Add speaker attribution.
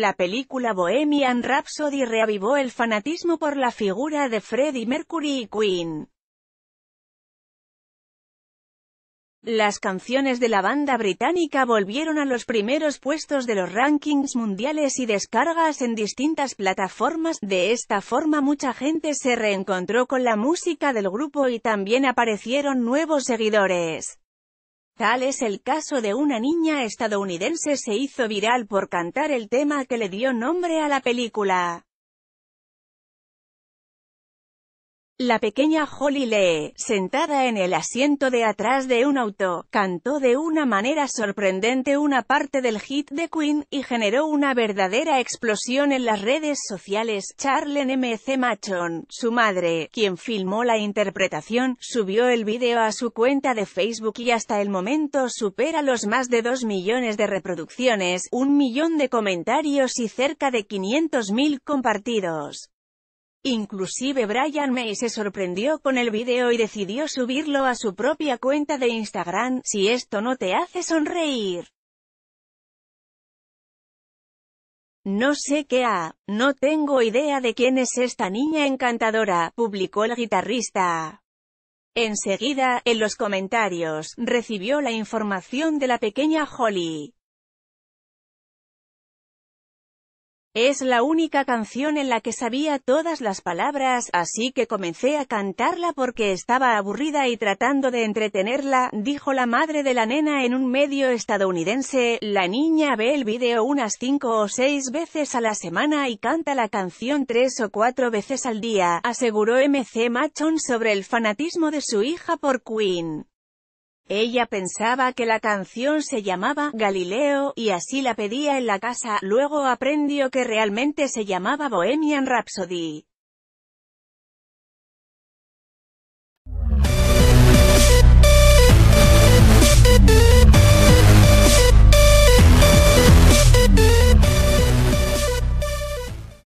Speaker 1: la película Bohemian Rhapsody reavivó el fanatismo por la figura de Freddie Mercury y Queen. Las canciones de la banda británica volvieron a los primeros puestos de los rankings mundiales y descargas en distintas plataformas, de esta forma mucha gente se reencontró con la música del grupo y también aparecieron nuevos seguidores. Tal es el caso de una niña estadounidense se hizo viral por cantar el tema que le dio nombre a la película. La pequeña Holly Lee, sentada en el asiento de atrás de un auto, cantó de una manera sorprendente una parte del hit de Queen, y generó una verdadera explosión en las redes sociales. Charlene C. Machon, su madre, quien filmó la interpretación, subió el video a su cuenta de Facebook y hasta el momento supera los más de 2 millones de reproducciones, un millón de comentarios y cerca de 500.000 compartidos. Inclusive Brian May se sorprendió con el video y decidió subirlo a su propia cuenta de Instagram, si esto no te hace sonreír. No sé qué ha, no tengo idea de quién es esta niña encantadora, publicó el guitarrista. Enseguida, en los comentarios, recibió la información de la pequeña Holly. Es la única canción en la que sabía todas las palabras, así que comencé a cantarla porque estaba aburrida y tratando de entretenerla, dijo la madre de la nena en un medio estadounidense. La niña ve el video unas cinco o seis veces a la semana y canta la canción tres o cuatro veces al día, aseguró MC Machon sobre el fanatismo de su hija por Queen. Ella pensaba que la canción se llamaba Galileo, y así la pedía en la casa, luego aprendió que realmente se llamaba Bohemian Rhapsody.